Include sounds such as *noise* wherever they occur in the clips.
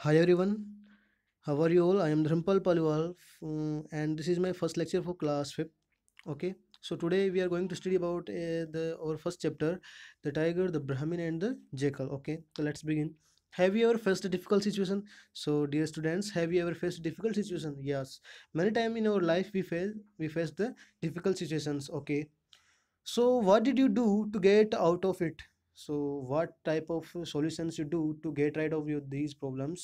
Hi everyone, how are you all? I am Dr. Paliwal um, mm, and this is my first lecture for class five. Okay, so today we are going to study about uh, the our first chapter, the tiger, the Brahmin and the jackal. Okay, so let's begin. Have you ever faced a difficult situation? So dear students, have you ever faced a difficult situation? Yes, many times in our life we face, we face the difficult situations. Okay, so what did you do to get out of it? so what type of solutions you do to get rid of your these problems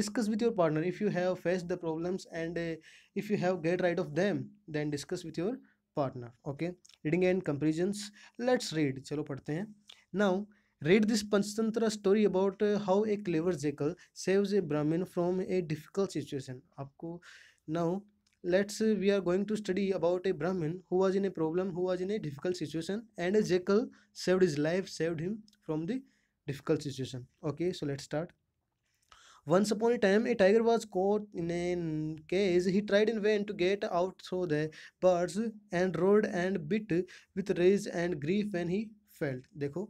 discuss with your partner if you have faced the problems and uh, if you have get rid of them then discuss with your partner okay reading and comparisons let's read chalo padhte hain now read this Panchatantra story about uh, how a clever jackal saves a brahmin from a difficult situation aapko now let's we are going to study about a Brahmin who was in a problem who was in a difficult situation and jackal saved his life saved him from the difficult situation okay so let's start once upon a time a tiger was caught in an cage he tried in vain to get out so the birds and roared and bit with rage and grief and he felt देखो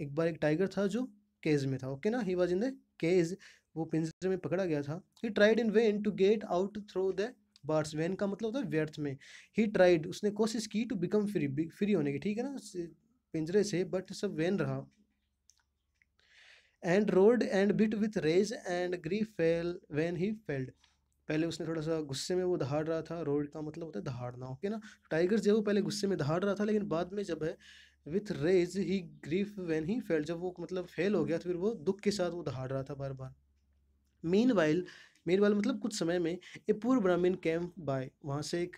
एक बार एक tiger था जो cage में था okay ना he was in the cage वो पिंजरे में पकड़ा गया था he tried in vain to get out through the bars vain का मतलब होता है व्यर्थ में ही ट्राइड उसने कोशिश की टू बिकम फ्री फ्री होने की ठीक है ना पिंजरे से बट सब वैन रहा and rolled and bit with rage and grief vain he failed पहले उसने थोड़ा सा गुस्से में वो दहाड़ रहा था रोड का मतलब होता है दहाड़ना ओके ना टाइगर जो है वो पहले गुस्से में दहाड़ रहा था लेकिन बाद में जब है with rage he grief vain he fail जब वो मतलब फेल हो गया तो फिर वो दुख के साथ वो दहाड़ रहा था बार बार मीन वाइल मेरवाल मतलब कुछ समय में ए पूर्व ब्राह्मण कैम बाय वहाँ से एक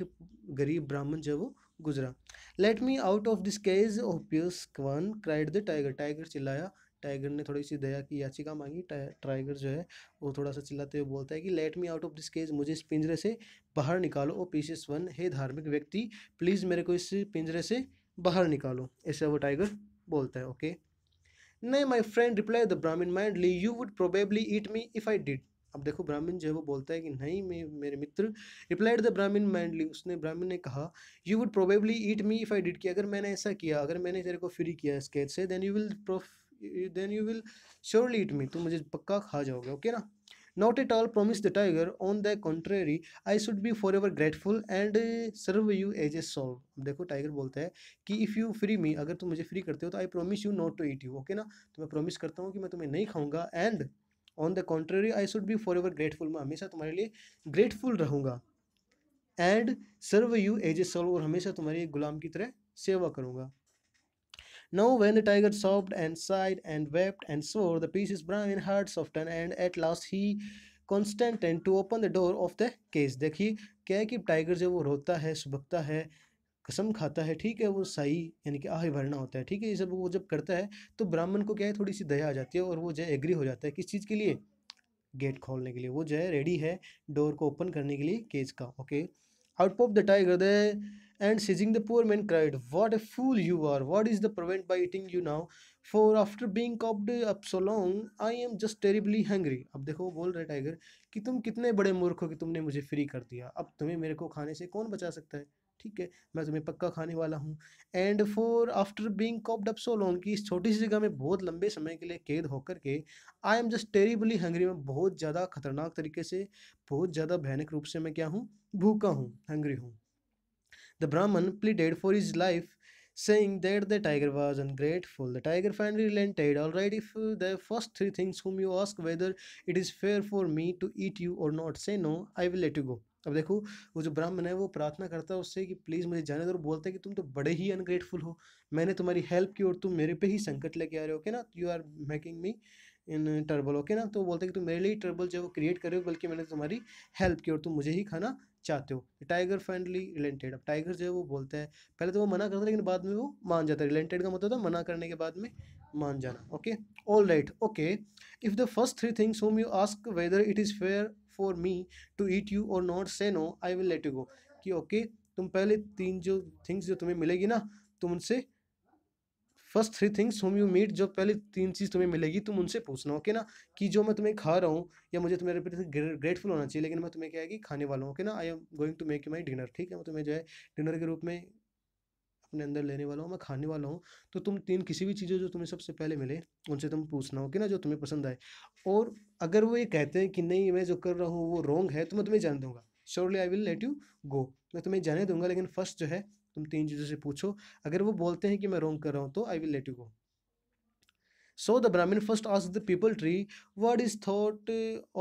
गरीब ब्राह्मण जो वो गुजरा let me out of this cage oh pious one cried the tiger tiger चिल्लाया टाइगर ने थोड़ी सी दया की याचिका मांगी टाइगर जो है वो थोड़ा सा चिल्लाते हुए बोलता है कि let me out of this cage मुझे इस पिंजरे से बाहर निकालो ओ पीसीस वन हे धार्मिक व्यक्ति प्लीज़ मेरे को इस पिंजरे से बाहर निकालो ऐसा वो टाइगर बोलता है ओके नहीं my friend replied the Brahmin mildly you would probably eat me if I did अब देखो ब्राह्मण जो है वो बोलता है कि नहीं मैं मेरे मित्र रिप्लाइड द ब्राह्मण माइंडली उसने ब्राह्मण ने कहा you would probably eat me if I did कि अगर मैंने ऐसा किया अगर मैंने तेरे को फ्री किया इस से then you will then you will surely eat me तुम मुझे पक्का खा जाओगे ओके ना not at all promise the tiger on the contrary I should be for ever grateful and serve you as a slave देखो tiger बोलता है कि इफ़ यू फ्री मी अगर तुम मुझे फ्री करते हो तो I promise you not to eat you okay ना तो मैं प्रोमिस करता हूँ कि मैं तुम्हें नहीं खाऊंगा and on the contrary I should be for ever grateful मैं हमेशा तुम्हारे लिए ग्रेटफुल रहूँगा and serve you as a serve और हमेशा तुम्हारी गुलाम की तरह सेवा करूँगा Now, when the tiger sobbed and sighed and wept and swore, the pieces brine heart softened, and at last he consented to open the door of the cage. देखिए क्या है कि टाइगर जो वो रोता है सुबकता है कसम खाता है ठीक है वो साई यानी कि आह भरना होता है ठीक है ये सब वो जब करता है तो ब्राह्मण को क्या है थोड़ी सी दया आ जाती है और वो जो है एग्री हो जाता है किस चीज़ के लिए गेट खोलने के लिए वो जो है रेडी है डोर को ओपन करने के लिए केज का okay out popped the tiger the and seizing the poor man cried what a fool you are what is the prevent by eating you now for after being cooped up so long I am just terribly hungry अब देखो वो बोल रहे tiger कि तुम कितने बड़े मूर्ख हो कि तुमने मुझे फ्री कर दिया अब तुम्हें मेरे को खाने से कौन बचा सकता है ठीक है मैं तुम्हें पक्का खाने वाला हूँ and for after being cooped up so long कि इस छोटी सी जगह में बहुत लंबे समय के लिए कैद होकर के I am just terribly hungry में बहुत ज़्यादा खतरनाक तरीके से बहुत ज़्यादा भयानक रूप से मैं क्या हूँ भूखा हूँ हंग्री हूँ the Brahmin pleaded for his life saying that the tiger was ungrateful. The tiger finally relented. All right, if the first three things whom you ask whether it is fair for me to eat you or not, say no, I will let you go. अब देखो वो जो ब्राह्मण है वो प्रार्थना करता है उससे कि प्लीज़ मुझे जाने दो और बोलता है कि तुम तो बड़े ही अनग्रेटफुल हो मैंने तुम्हारी हेल्प की और तुम मेरे पे ही संकट लेके आ रहे हो ओके ना you are making me in trouble okay ना तो बोलते हैं कि तुम मेरे लिए टर्बल जो है वो क्रिएट कर रहे हो बल्कि मैंने तुम्हारी हेल्प की और तुम मुझे ही खाना चाहते हो टाइगर फ्रेंडली रिलेंटेड अब टाइगर जो है वो बोलते हैं पहले तो वो मना करता है लेकिन बाद में वो मान जाता है रिलेंटेड का मतलब था मना करने के बाद में मान जाना okay all right okay if the first three things whom you ask whether it is fair for me to eat you or not say no I will let you go कि ओके तुम पहले तीन जो things जो तुम्हें मिलेगी ना तुम उनसे first three things whom you meet जो पहले तीन चीज़ तुम्हें मिलेगी तुम उनसे पूछना ओके ना कि जो मैं तुम्हें खा रहा हूँ या मुझे तुम्हारे प्रति ग्रेटफुल होना चाहिए लेकिन मैं तुम्हें क्या है कि खाने वाला हूँ ओके ना I am going to make you my dinner ठीक है मैं तुम्हें जो है डिनर के रूप में अपने अंदर लेने वाला हूँ मैं खाने वाला हूँ तो तुम तीन किसी भी चीज़ें जो तुम्हें सबसे पहले मिले उनसे तुम पूछना हो कि ना जो तुम्हें पसंद आए और अगर वो ये कहते हैं कि नहीं मैं जो कर रहा हूँ वो रॉन्ग है तो मैं तुम्हें जान दूंगा surely I will let you go मैं तुम्हें जाने दूंगा लेकिन फर्स्ट जो है तुम तीन चीज़ों से पूछो अगर वो बोलते हैं कि मैं रॉन्ग कर रहा हूँ तो I will let you go so the Brahmin first ask the peepal tree what is thought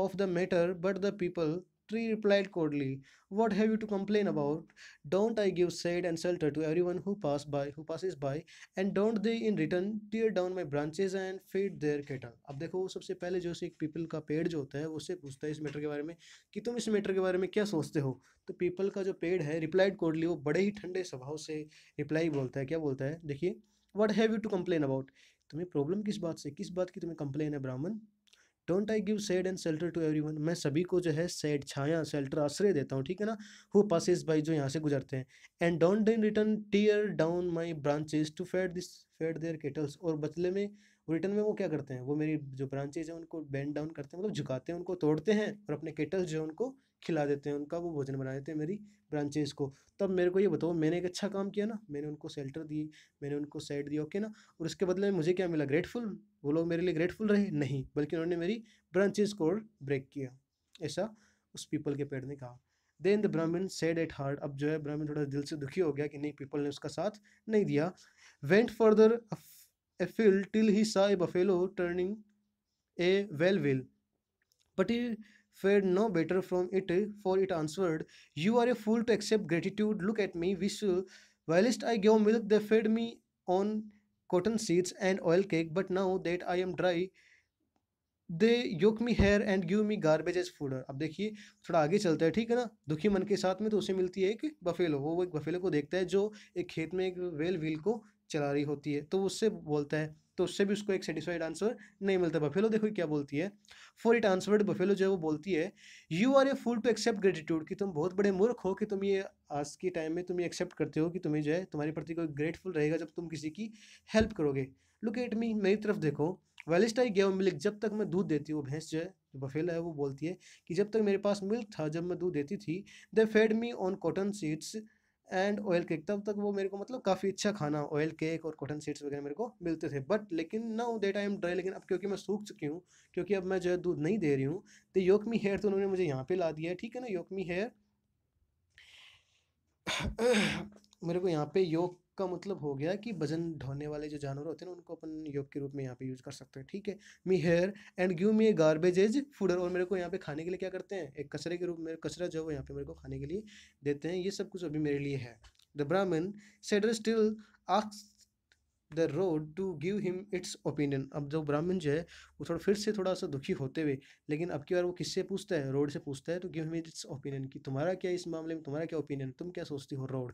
of the matter but the peepal Tree replied coldly, What have you to complain about? Don't I give shade and shelter to everyone who pass by who passes by and don't they in return tear down my branches and feed their cattle? अब देखो सबसे पहले जो एक people का पेड़ जो होता है उससे पूछता है इस मैटर के बारे में कि तुम इस मैटर के बारे में क्या सोचते हो तो पीपल का जो पेड़ है रिप्लाइड कोडली वो बड़े ही ठंडे स्वभाव से रिप्लाई बोलता है क्या बोलता है देखिए what have you to complain about तुम्हें प्रॉब्लम किस बात से किस बात की तुम्हें कंप्लेन है Brahmin don't I give shade and shelter to every मैं सभी को जो है सेड छाया सेल्टर आश्रय देता हूँ ठीक है ना हु पासिस बाई जो यहाँ से गुजरते हैं and don't in return tear down my branches to feed this feed their cattles और बदले में रिटर्न में वो क्या करते हैं वो मेरी जो ब्रांचेज हैं उनको बैंड डाउन करते हैं मतलब झुकाते हैं उनको तोड़ते हैं और अपने केटल्स जो है उनको खिला देते हैं उनका वो भोजन बना देते हैं मेरी ब्रांचेज़ को तब मेरे को ये बताओ मैंने एक अच्छा काम किया ना मैंने उनको सेल्टर दी मैंने उनको सेट दिया ओके ना और उसके बदले में मुझे क्या मिला ग्रेटफुल वो लोग मेरे लिए ग्रेटफुल रहे नहीं बल्कि उन्होंने मेरी ब्रांचेज़ को ब्रेक किया ऐसा उस पीपल के पेड़ ने कहा then the Brahmin sad at heart अब जो है ब्राह्मण थोड़ा दिल से दुखी हो गया कि नहीं पीपल ने उसका साथ नहीं दिया went further a field till he saw a buffalo turning a well wheel but fared no better from it, for it answered, You are a fool to accept gratitude. Look at me, whistle. Whilst I gave milk, they fed me on cotton seeds and oil cake, but now that I am dry, they yoke me here and give me garbage as fodder अब देखिए थोड़ा आगे चलता है ठीक है ना दुखी मन के साथ में तो उसे मिलती है एक बफेलो वो एक बफेलो को देखता है जो एक खेत में एक वेल व्हील को चला रही होती है तो उससे बोलता है तो उससे भी उसको एक सेटिस्फाइड आंसर नहीं मिलता बफेलो देखो क्या बोलती है फॉर इट आंसर्ड बफेलो जो है वो बोलती है you are a fool to accept gratitude कि तुम बहुत बड़े मूर्ख हो कि तुम ये आज के टाइम में तुम ये एक्सेप्ट करते हो कि तुम्हें जो है तुम्हारे प्रति कोई ग्रेटफुल रहेगा जब तुम किसी की हेल्प करोगे लुक एट मी मेरी तरफ देखो वेलिस्ट आई गेव मिल्क जब तक मैं दूध देती हूँ भैंस जो है जो बफेला है वो बोलती है कि जब तक मेरे पास मिल्क था जब मैं दूध देती थी they fed me on cotton seeds and oil cake तब तक वो मेरे को मतलब काफ़ी अच्छा खाना ऑयल केक और कॉटन सीड्स वगैरह मेरे को मिलते थे बट लेकिन now that I am dry लेकिन अब क्योंकि मैं सूख चुकी हूँ क्योंकि अब मैं जो है दूध नहीं दे रही हूँ तो योकमी हेयर तो उन्होंने मुझे यहाँ पे ला दिया है ठीक है ना योकमी हेयर *coughs* मेरे को यहाँ पे योक इसका मतलब हो गया कि वजन ढोने वाले जो जानवर होते हैं उनको अपन योग के रूप में यहाँ पे यूज़ कर सकते हैं ठीक है me here and give me a garbage as fodder और मेरे को यहाँ पे खाने के लिए क्या करते हैं एक कचरे के रूप में कचरा जो है वो यहाँ पे मेरे को खाने के लिए देते हैं ये सब कुछ अभी मेरे लिए है द ब्राह्मण सेडर स्टिल आक्स the road to give him its opinion अब जो ब्राह्मण जो है वो थोड़ा फिर से थोड़ा सा दुखी होते हुए लेकिन अब की बार वो किससे पूछता है रोड से पूछता है तो गिव हिम इट्स ओपिनियन कि तुम्हारा क्या इस मामले में तुम्हारा क्या ओपिनियन तुम क्या सोचती हो रोड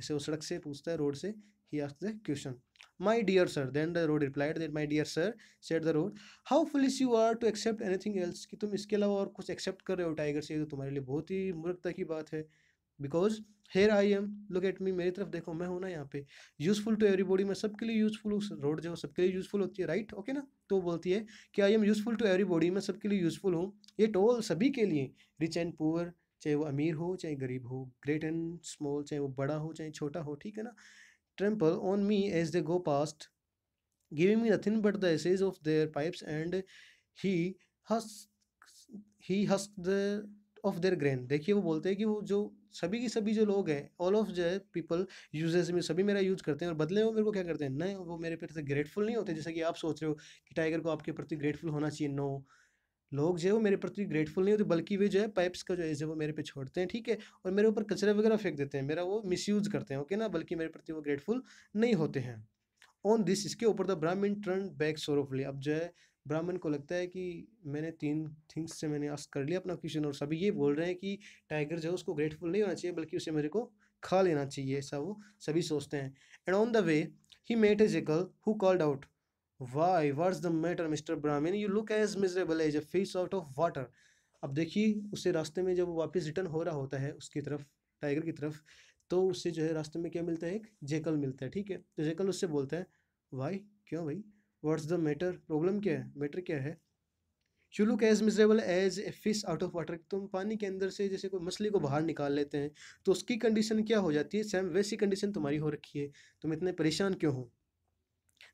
ऐसे वो सड़क से पूछता है रोड से he asked the question my dear sir then the road replied that my dear sir said the road how foolish you are to accept anything else कि तुम इसके अलावा और कुछ एक्सेप्ट कर रहे हो टाइगर से तो तुम्हारे लिए बहुत ही मूर्खता की बात है because here I am look at me मेरी तरफ देखो मैं हूँ ना यहाँ पे यूजफुल टू एवरी बॉडी मैं सबके लिए यूजफुल हूँ रोड जो सबके लिए यूजफुल होती है राइट ओके ना तो बोलती है कि I am useful to everybody मैं सबके लिए यूजफुल हूँ ये टोल सभी के लिए रिच एंड पुअर चाहे वो अमीर हो चाहे गरीब हो ग्रेट एंड स्मॉल चाहे वो बड़ा हो चाहे छोटा हो ठीक है ना trample on me as they go past giving me nothing but the ashes of their pipes and he husk he husk the of their grain देखिए वो बोलते हैं कि वो जो सभी की सभी जो लोग हैं ऑल ऑफ जो है पीपल यूजेस में सभी मेरा यूज़ करते हैं और बदले में मेरे को क्या करते हैं नहीं वो मेरे प्रति ग्रेटफुल नहीं होते जैसे कि आप सोच रहे हो कि टाइगर को आपके प्रति ग्रेटफुल होना चाहिए नो no. लोग जो है वो मेरे प्रति ग्रेटफुल नहीं होते बल्कि वे जो है पाइप्स का जो है वो मेरे पे छोड़ते हैं ठीक है और मेरे ऊपर कचरा वगैरह फेंक देते हैं मेरा वो मिसयूज़ करते हैं ओके ना बल्कि मेरे प्रति वो ग्रेटफुल नहीं होते हैं ऑन दिस इसके ऊपर द ब्राह्मण टर्न बैक सोरोफली अब जो है ब्राह्मण को लगता है कि मैंने तीन थिंग्स से मैंने आस्क कर लिया अपना क्वेश्चन और सभी ये बोल रहे हैं कि टाइगर जो है उसको ग्रेटफुल नहीं होना चाहिए बल्कि उसे मेरे को खा लेना चाहिए ऐसा वो सभी सोचते हैं and on the way he met a jackal who called out why what's the matter mister Brahmin you look as miserable as a fish out of water अब देखिए उसे रास्ते में जब वापस रिटर्न हो रहा होता है उसकी तरफ टाइगर की तरफ तो उससे जो है रास्ते में क्या मिलता है एक जेकल मिलता है ठीक है तो जेकल उससे बोलता है वाई क्यों भाई व्हाट्स द मैटर प्रॉब्लम क्या है मैटर क्या है you look as miserable as a fish out of water तुम पानी के अंदर से जैसे कोई मछली को बाहर निकाल लेते हैं तो उसकी कंडीशन क्या हो जाती है सेम वैसी कंडीशन तुम्हारी हो रखी है तुम इतने परेशान क्यों हो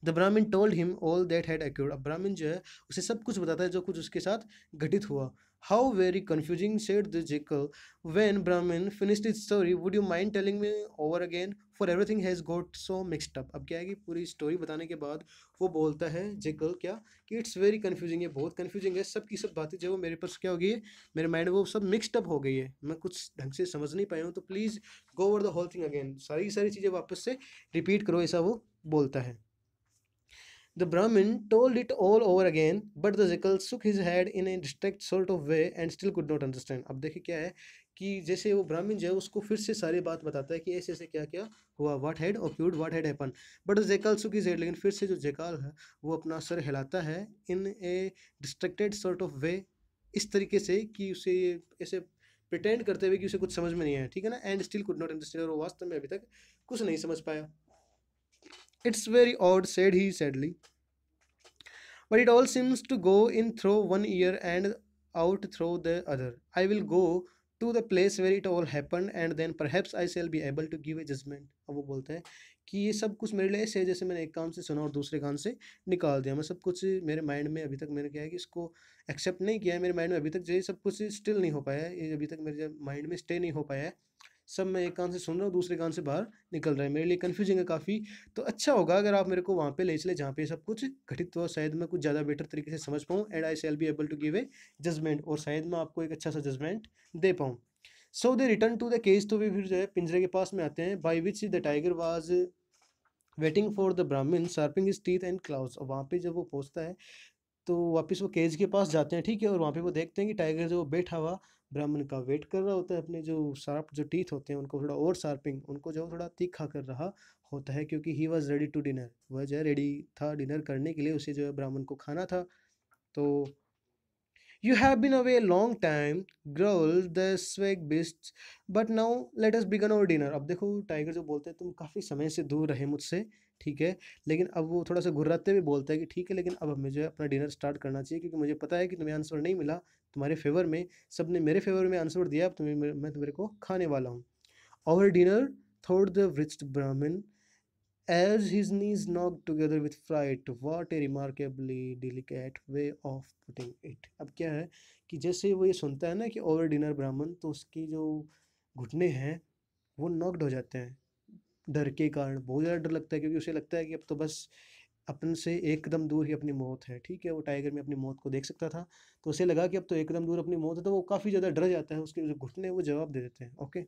the Brahmin told him all that had occurred अब ब्राह्मण जो है उसे सब कुछ बताता है जो कुछ उसके साथ घटित हुआ how very confusing said the jackal when Brahmin finished is story would you mind telling me over again for everything has got so mixed up अब क्या है कि पूरी स्टोरी बताने के बाद वो बोलता है जेकल क्या कि इट्स वेरी कन्फ्यूजिंग है बहुत कन्फ्यूजिंग है सब की सब बातें जो मेरे पास क्या हो गई है मेरे माइंड वो सब मिक्सड अप हो गई है मैं कुछ ढंग से समझ नहीं पाया हूँ तो please go over the whole thing again सारी सारी चीज़ें वापस से रिपीट करो ऐसा वो बोलता है The Brahmin told it all over again, but the jackal shook his head in a distracted sort of way and still could not understand. अब देखिए क्या है कि जैसे वो ब्राह्मण जो है उसको फिर से सारी बात बताता है कि ऐसे ऐसे क्या क्या हुआ what had occurred what had happen but jackal shook his head लेकिन फिर से जो जेकाल है वो अपना सर हिलाता है in a distracted sort of way इस तरीके से कि उसे ये ऐसे प्रिटेंड करते हुए कि उसे कुछ समझ में नहीं आया ठीक है ना and still could not understand और वास्तव में अभी तक कुछ नहीं समझ पाया it's very odd said he sadly but it all seems to go in through one ear and out through the other I will go to the place where it all happen and then perhaps I shall be able to give a judgment अब वो बोलते हैं कि ये सब कुछ मेरे लिए ऐसे है जैसे मैंने एक कान से सुना और दूसरे कान से निकाल दिया मैं सब कुछ मेरे माइंड में अभी तक मैंने क्या है कि इसको एक्सेप्ट नहीं किया है मेरे माइंड में अभी तक ये सब कुछ स्टिल नहीं हो पाया है ये अभी तक मेरे माइंड में स्टे नहीं हो पाया है सब मैं एक कान से सुन रहा हूँ दूसरे कान से बाहर निकल रहा है मेरे लिए कन्फ्यूजिंग है काफ़ी तो अच्छा होगा अगर आप मेरे को वहाँ पे ले चले जहाँ पे सब कुछ घटित हो शायद मैं कुछ ज़्यादा बेटर तरीके से समझ पाऊँ and I shall be able to give a judgment और शायद मैं आपको एक अच्छा सा जजमेंट दे पाऊँ so they return to the cage तो वे फिर जो है पिंजरे के पास में आते हैं by which the tiger was waiting for the Brahmin sharpening his teeth and claws और वहाँ पर जब वो पहुँचता है तो वापस वो केज के पास जाते हैं ठीक है और वहाँ पे वो देखते हैं कि टाइगर जो बैठा हुआ ब्राह्मण का वेट कर रहा होता है अपने जो शार्प जो टीथ होते हैं उनको थोड़ा और शार्पिंग उनको जो थोड़ा तीखा कर रहा होता है क्योंकि he was ready to dinner वह जो है रेडी था डिनर करने के लिए उसे जो है ब्राह्मण को खाना था तो you have been away long time growled the savage beast but now let us begin our dinner अब देखो टाइगर जो बोलते हैं तुम काफ़ी समय से दूर रहे मुझसे ठीक है लेकिन अब वो थोड़ा सा घुर्राते हुए बोलता है कि ठीक है लेकिन अब हमें जो है अपना डिनर स्टार्ट करना चाहिए क्योंकि मुझे पता है कि तुम्हें आंसर नहीं मिला तुम्हारे फेवर में सब ने मेरे फेवर में आंसर दिया अब तुम्हें मैं तुम्हारे को खाने वाला हूँ over dinner thought the wretched Brahmin as his knees knocked together with fright what a remarkably delicate way of putting it अब क्या है कि जैसे वो ये सुनता है ना कि ओवर डिनर ब्राह्मण तो उसकी जो घुटने हैं वो नॉक्ड हो जाते हैं डर के कारण बहुत ज़्यादा डर लगता है क्योंकि उसे लगता है कि अब तो बस अपन से एकदम दूर ही अपनी मौत है ठीक है वो टाइगर में अपनी मौत को देख सकता था तो उसे लगा कि अब तो एकदम दूर अपनी मौत है तो वो काफ़ी ज़्यादा डर जाता है उसके जो घुटने वो जवाब दे देते हैं okay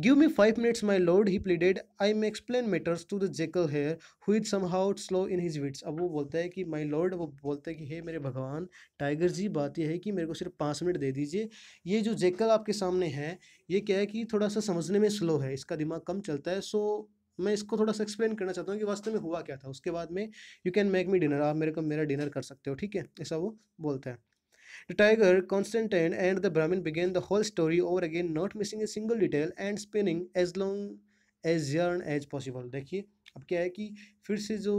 Give me five minutes, my lord, he pleaded. I may explain matters to the jackal here, who is somehow slow in his wits. अब वो बोलता है कि my lord वो बोलता है कि हे hey, मेरे भगवान टाइगर जी बात यह है कि मेरे को सिर्फ पाँच मिनट दे दीजिए ये जो जेकल आपके सामने है ये क्या है कि थोड़ा सा समझने में स्लो है इसका दिमाग कम चलता है सो मैं इसको थोड़ा सा एक्सप्लेन करना चाहता हूँ कि वास्तव में हुआ क्या था उसके बाद में you can make me dinner आप मेरे को मेरा डिनर कर सकते हो ठीक है ऐसा वो बोलता है The tiger, Constantine, and the Brahmin began the whole story over again, not missing a single detail and spinning as long as yarn as possible. देखिए अब क्या है कि फिर से जो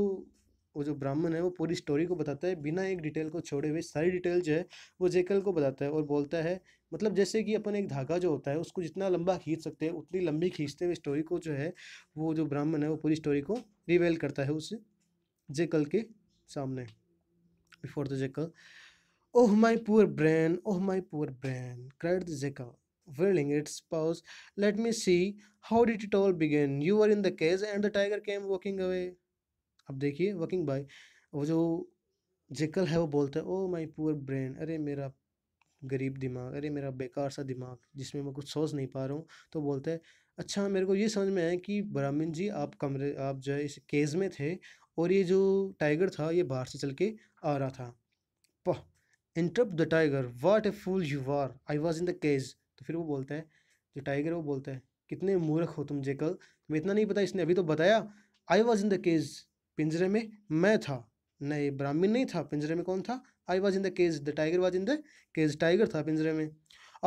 वो जो ब्राह्मण है वो पूरी स्टोरी को बताता है बिना एक डिटेल को छोड़े हुए सारी डिटेल जो है वो जेकल को बताता है और बोलता है मतलब जैसे कि अपन एक धागा जो होता है उसको जितना लंबा खींच सकते हैं उतनी लंबी खींचते हुए स्टोरी को जो है वो जो ब्राह्मण है वो पूरी स्टोरी को रिवेल करता है उस जेकल के सामने before the jackal Oh, my poor brain, oh, my poor brain, cried Zeka, whirling its paws. Let me see, how did it all begin? You were in the cage and the tiger came walking away. अब देखिए walking by वो जो जिकल है वो बोलता है oh my poor brain अरे मेरा गरीब दिमाग अरे मेरा बेकार सा दिमाग जिसमें मैं कुछ सोच नहीं पा रहा हूँ तो बोलता है अच्छा मेरे को ये समझ में आया कि ब्राह्मण जी आप कमरे आप जो है इस केज में थे और ये जो टाइगर था ये बाहर से चल के आ रहा था interrupt the tiger what a fool you are I was in the cage तो फिर वो बोलता है जो टाइगर वो बोलता है कितने मूर्ख हो तुम जेकल तुम्हें इतना नहीं पता इसने अभी तो बताया I was in the cage पिंजरे में मैं था नहीं ब्राह्मीण नहीं था पिंजरे में कौन था I was in the cage the tiger was in the cage tiger था पिंजरे में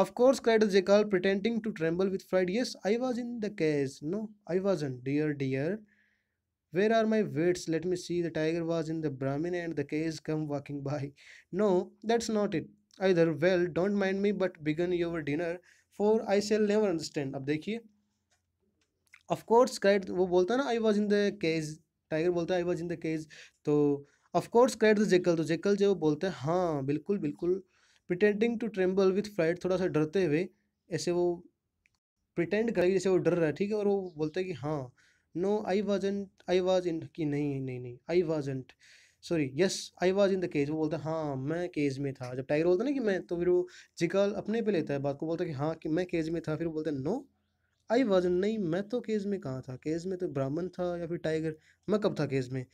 of course cried jackal pretending to tremble with fright yes I was in the cage no I was in dear dear Where are my weights? Let me see. The tiger was in the Brahmin and the case come walking by. No, that's not it. Either well, don't mind me, but begin your dinner, for I shall never understand. अब देखिए of course crate वो बोलता है ना I was in the cage tiger बोलता है I was in the cage तो of course cried the jackal तो जेकल जो बोलते हैं हाँ बिल्कुल बिल्कुल pretending to tremble with fright थोड़ा सा डरते हुए ऐसे वो प्रिटेंड करेगी जैसे वो डर रहा है ठीक है और वो बोलता है कि हाँ नो आई वाजेंट आई वॉज इन कि नहीं नहीं नहीं I wasn't sorry yes I was in the cage वो बोलता है हाँ मैं केज में था जब टाइगर बोलता ना कि मैं तो फिर वो जिकल अपने पे लेता है बात को बोलता है कि हाँ कि मैं केज में था फिर वो बोलता है नो आई इन नहीं मैं तो केज में कहाँ था केज में तो ब्राह्मण था या फिर टाइगर मैं कब था केज में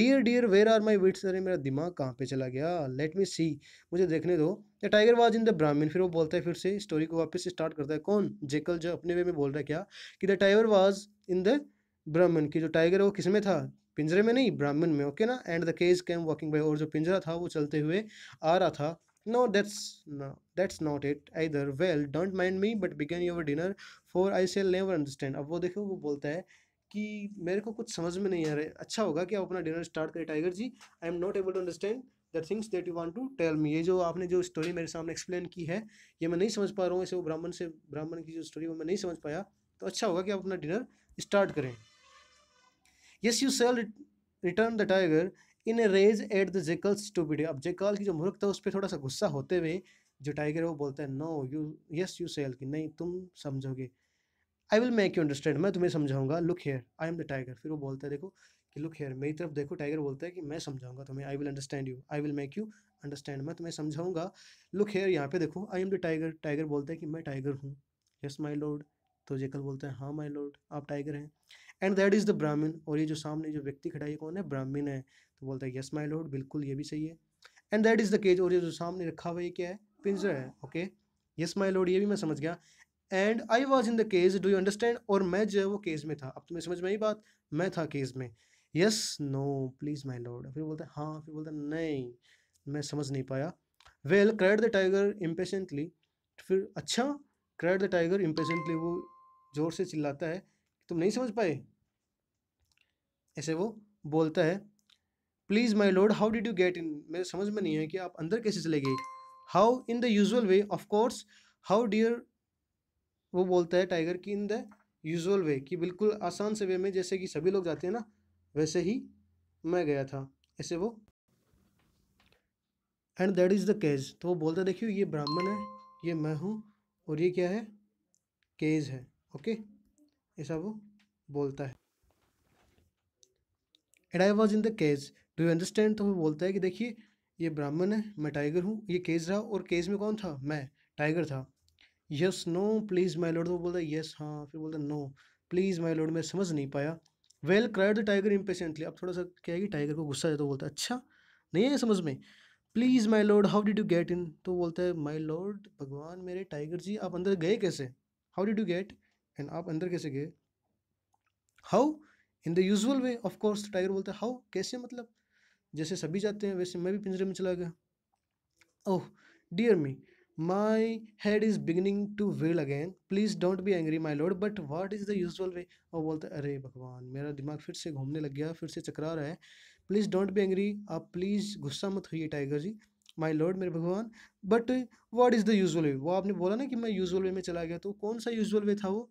dear dear where are my wits अरे मेरा दिमाग कहाँ पे चला गया लेट मी सी मुझे देखने दो the tiger was in the Brahmin फिर वो बोलता है फिर से स्टोरी को वापस स्टार्ट करता है कौन जेकल जो अपने वे में बोल रहा है क्या कि the tiger was in the Brahmin की जो टाइगर है वो किस में था पिंजरे में नहीं ब्राह्मण में ओके ना and the cage came walking by और जो पिंजरा था वो चलते हुए आ रहा था no that's no that's not it the well don't mind me but begin your dinner for I shall never understand अब वो देखो वो बोलता है कि मेरे को कुछ समझ में नहीं आ रहा है अच्छा होगा कि आप अपना डिनर स्टार्ट करें tiger ji I am not able to understand the things that you want to tell me ये जो आपने जो स्टोरी मेरे सामने एक्सप्लेन की है ये मैं नहीं समझ पा रहा हूँ ऐसे वो ब्राह्मण से ब्राह्मण की जो स्टोरी वो मैं नहीं समझ पाया तो अच्छा होगा कि आप अपना डिनर स्टार्ट करें yes you shall return the tiger in rage at the बी डे अब जेकल की जो मूर्ख था उस पर थोड़ा सा गुस्सा होते हुए जो टाइगर है वो बोलता है no you yes you shall कि नहीं तुम समझोगे I will make you understand मैं तुम्हें समझाऊंगा look here I am the tiger फिर वो बोलता है देखो कि लुक हेयर मेरी तरफ देखो टाइगर बोलता है कि मैं समझाऊंगा तुम्हें I will understand you I will make you understand मैं तुम्हें समझाऊंगा लुक हेयर यहाँ पे देखो I am the tiger tiger बोलता है कि मैं टाइगर हूँ यस माई लॉर्ड तो जेकल बोलता है हाँ माई लॉर्ड आप टाइगर हैं and that is the Brahmin और ये जो सामने जो व्यक्ति खड़ा है कौन है ब्राह्मण है तो बोलता है यस माई लॉर्ड बिल्कुल ये भी सही है and that is the cage और ये जो सामने रखा हुआ ये क्या है पिंजरा है ओके यस माई लॉर्ड ये भी मैं समझ गया and I was in the cage do you understand और मैं जो है वो केज में था अब तुम्हें समझ में आई बात मैं था केज में yes no please my lord फिर बोलता है हाँ फिर बोलता है नहीं मैं समझ नहीं पाया well cried the tiger impatiently फिर अच्छा क्रैड द टाइगर इम्पेशेंटली वो ज़ोर से चिल्लाता है तुम नहीं समझ पाए ऐसे वो बोलता है please my lord how did you get in मेरे समझ में नहीं है कि आप अंदर कैसे चले गए how in the usual way of course how dear वो बोलता है टाइगर कि इन द यूजल वे कि बिल्कुल आसान से वे में जैसे कि सभी लोग जाते हैं ना वैसे ही मैं गया था ऐसे वो and that is the cage तो वो बोलता देखियो ये ब्राह्मण है ये मैं हूँ और ये क्या है केज है ओके ऐसा वो बोलता है and I was in the cage do you understand तो वो बोलता है कि देखिए ये ब्राह्मण है मैं टाइगर हूँ ये केज रहा और केज में कौन था मैं टाइगर था yes no please my lord तो वो बोलता है यस हाँ फिर बोलता नो प्लीज़ माई लॉर्ड मैं समझ नहीं पाया well cried the tiger impatiently अब थोड़ा सा क्या है कि टाइगर को गुस्सा है तो बोलता है अच्छा नहीं है समझ में please my lord how did you get in तो बोलता है माई लॉर्ड भगवान मेरे टाइगर जी आप अंदर गए कैसे how did you get and आप अंदर कैसे गए how in the usual way of course tiger बोलता हाउ कैसे मतलब जैसे सभी जाते हैं वैसे मैं भी पिंजरे में चला गया oh dear me my head is beginning to whirl again please don't be angry my lord but what is the usual way और बोलते हैं अरे भगवान मेरा दिमाग फिर से घूमने लग गया फिर से चकरा रहा है प्लीज़ डोंट बी एंग्री आप प्लीज़ गुस्सा मत हुई टाइगर जी माई लॉर्ड मेरे भगवान but what is the usual way वो आपने बोला ना कि मैं यूजल वे में चला गया तो कौन सा यूजल वे था वो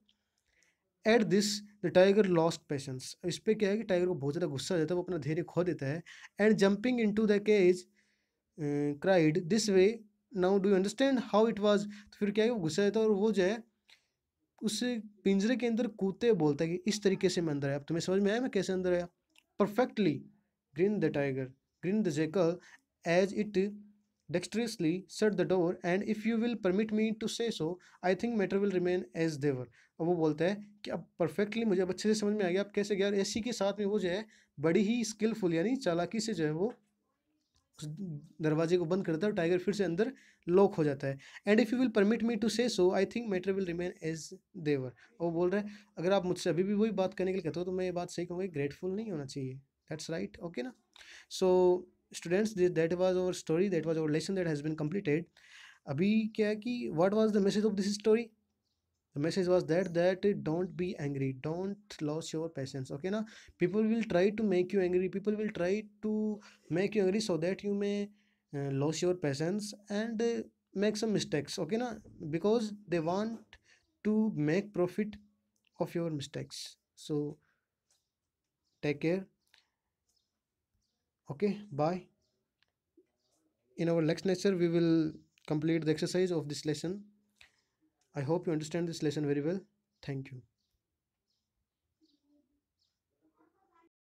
at this the tiger lost patience इस पर क्या है कि टाइगर को बहुत ज़्यादा गुस्सा आ जाता है वो अपना धैर्य खो देता है and jumping into the cage cried this way now do understand how it was तो फिर क्या है वो गुस्सा जाता है और वो जो है उस पिंजरे के अंदर कूदते बोलता है कि इस तरीके से मैं अंदर आया तुम्हें समझ में आया मैं कैसे अंदर आया perfectly grinned the tiger grinned the jackal as it dexterously shut the door and if you will permit me to say so I think matter will remain as they were और वो बोलता है कि अब परफेक्टली मुझे अब अच्छे से समझ में आ गया अब कैसे गया ए के साथ में वो जो है बड़ी ही स्किलफुल यानी चालाकी से जो है वो उस दरवाजे को बंद करता है और टाइगर फिर से अंदर लॉक हो जाता है and if you will permit me to say so I think matter will remain as they were वो बोल रहे हैं अगर आप मुझसे अभी भी वही बात करने के लिए कहते हो तो मैं ये बात सही कहूँगा ग्रेटफुल नहीं होना चाहिए दैट्स राइट ओके ना so students that was our story that was our lesson that has been completed अभी क्या है कि what was the message of this story the message was that that don't be angry don't lose your patience okay now people will try to make you angry people will try to make you angry so that you may uh, lose your patience and uh, make some mistakes okay now because they want to make profit of your mistakes so take care okay bye in our next lecture we will complete the exercise of this lesson I hope you understand this lesson very well. Thank you.